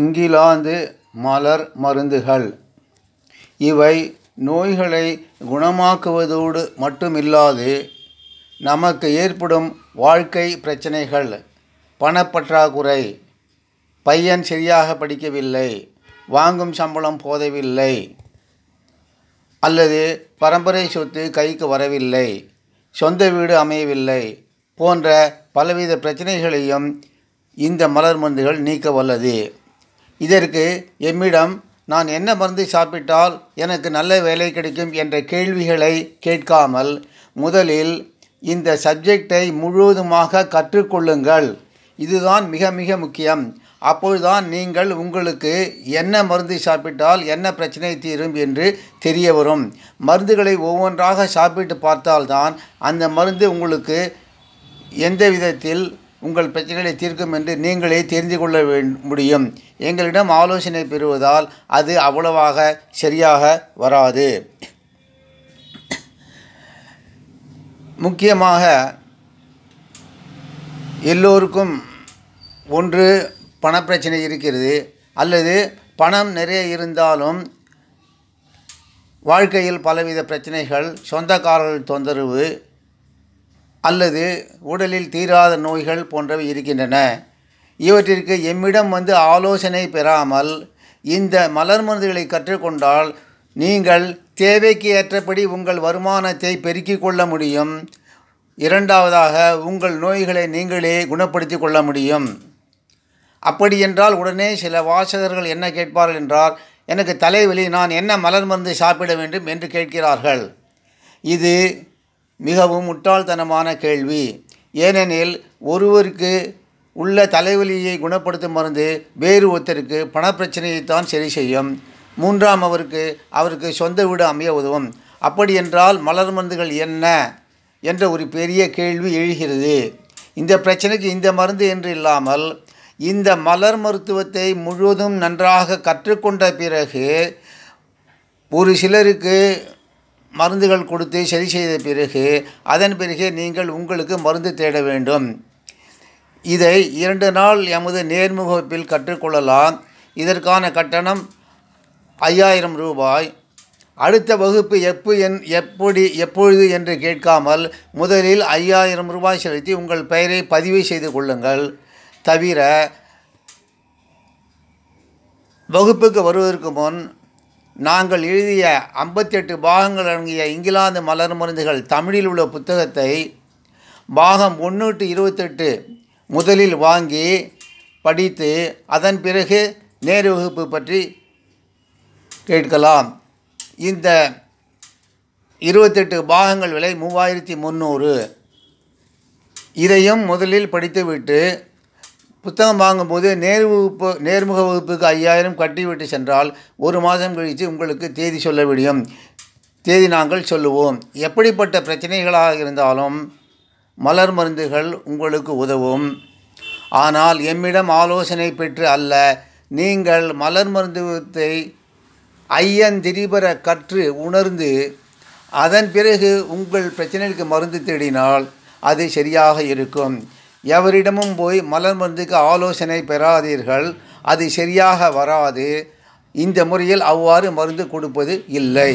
இங்கிலாந்து மலர் மருந்துகள் இவை நோய்களை குணமாக்குவதோடு மட்டுமில்லாது நமக்கு ஏற்படும் வாழ்க்கை பிரச்சனைகள் பணப்பற்றாக்குறை பையன் சரியாக படிக்கவில்லை வாங்கும் சம்பளம் போதவில்லை அல்லது பரம்பரை சொத்து கைக்கு வரவில்லை சொந்த வீடு அமையவில்லை போன்ற பலவித பிரச்சனைகளையும் இந்த மலர் மருந்துகள் நீக்க வல்லது இதற்கு எம்மிடம் நான் என்ன மருந்து சாப்பிட்டால் எனக்கு நல்ல வேலை கிடைக்கும் என்ற கேள்விகளை கேட்காமல் முதலில் இந்த சப்ஜெக்டை முழுவதுமாக கற்றுக்கொள்ளுங்கள் இதுதான் மிக மிக முக்கியம் அப்பொழுதுதான் நீங்கள் உங்களுக்கு என்ன மருந்து சாப்பிட்டால் என்ன பிரச்சனை தீரும் என்று தெரிய வரும் மருந்துகளை ஒவ்வொன்றாக சாப்பிட்டு பார்த்தால்தான் அந்த மருந்து உங்களுக்கு எந்த விதத்தில் உங்கள் பிரச்சனைகளை தீர்க்கும் என்று நீங்களே தெரிந்து கொள்ள முடியும் எங்களிடம் ஆலோசனை பெறுவதால் அது அவ்வளவாக சரியாக வராது முக்கியமாக எல்லோருக்கும் ஒன்று பணப்பிரச்சனை இருக்கிறது அல்லது பணம் நிறைய இருந்தாலும் வாழ்க்கையில் பலவித பிரச்சனைகள் சொந்தக்காரர்கள் தொந்தரவு அல்லது உடலில் தீராத நோய்கள் போன்றவை இருக்கின்றன இவற்றிற்கு எம்மிடம் வந்து ஆலோசனை பெறாமல் இந்த மலர் மருந்துகளை கற்றுக்கொண்டால் நீங்கள் தேவைக்கு ஏற்றபடி உங்கள் வருமானத்தை பெருக்கிக் கொள்ள முடியும் இரண்டாவதாக உங்கள் நோய்களை நீங்களே குணப்படுத்தி கொள்ள முடியும் அப்படியென்றால் உடனே சில வாசகர்கள் என்ன கேட்பார்கள் என்றால் எனக்கு தலைவலி நான் என்ன மலர் மருந்து சாப்பிட வேண்டும் என்று கேட்கிறார்கள் இது மிகவும் முட்டாள்தனமான கேள்வி ஏனெனில் ஒருவருக்கு உள்ள தலைவலியை குணப்படுத்தும் மருந்து வேறு ஒருத்தருக்கு பணப்பிரச்சனையைத்தான் சரி செய்யும் மூன்றாம் அவருக்கு அவருக்கு சொந்த வீடு அமைய உதவும் அப்படியென்றால் மலர் மருந்துகள் என்ன என்ற ஒரு பெரிய கேள்வி எழுகிறது இந்த பிரச்சனைக்கு இந்த மருந்து என்று இல்லாமல் இந்த மலர் மருத்துவத்தை முழுவதும் நன்றாக கற்றுக்கொண்ட பிறகு ஒரு சிலருக்கு மருந்துகள் கொடுத்து சரி செய்த பிறகு அதன் பிறகு நீங்கள் உங்களுக்கு மருந்து தேட வேண்டும் இதை இரண்டு நாள் எமது நேர்முகப்பில் கற்றுக்கொள்ளலாம் இதற்கான கட்டணம் ஐயாயிரம் ரூபாய் அடுத்த வகுப்பு எப்பு என் எப்படி எப்பொழுது என்று கேட்காமல் முதலில் ஐயாயிரம் ரூபாய் செலுத்தி உங்கள் பெயரை பதிவு செய்து கொள்ளுங்கள் தவிர வகுப்புக்கு வருவதற்கு முன் நாங்கள் எழுதிய ஐம்பத்தெட்டு பாகங்கள் அடங்கிய இங்கிலாந்து மலர் மருந்துகள் தமிழில் உள்ள புத்தகத்தை பாகம் ஒன்று இருபத்தெட்டு முதலில் வாங்கி படித்து அதன் பிறகு நேரு வகுப்பு பற்றி கேட்கலாம் இந்த இருபத்தெட்டு பாகங்கள் விலை மூவாயிரத்தி முந்நூறு இதையும் முதலில் படித்துவிட்டு புத்தகம் வாங்கும்போது நேர் வகுப்பு நேர்முக வகுப்புக்கு ஐயாயிரம் கட்டிவிட்டு சென்றால் ஒரு மாதம் கழித்து உங்களுக்கு தேதி சொல்ல முடியும் தேதி நாங்கள் சொல்லுவோம் எப்படிப்பட்ட பிரச்சனைகளாக இருந்தாலும் மலர் மருந்துகள் உங்களுக்கு உதவும் ஆனால் எம்மிடம் ஆலோசனை பெற்று அல்ல நீங்கள் மலர் மருந்துவத்தை ஐயன் திரிபர கற்று உணர்ந்து அதன் பிறகு உங்கள் பிரச்சனைக்கு மருந்து தேடினால் அது சரியாக இருக்கும் எவரிடமும் போய் மலர் மருந்துக்கு ஆலோசனை பெறாதீர்கள் அது சரியாக வராது இந்த முறையில் அவ்வாறு மருந்து கொடுப்பது இல்லை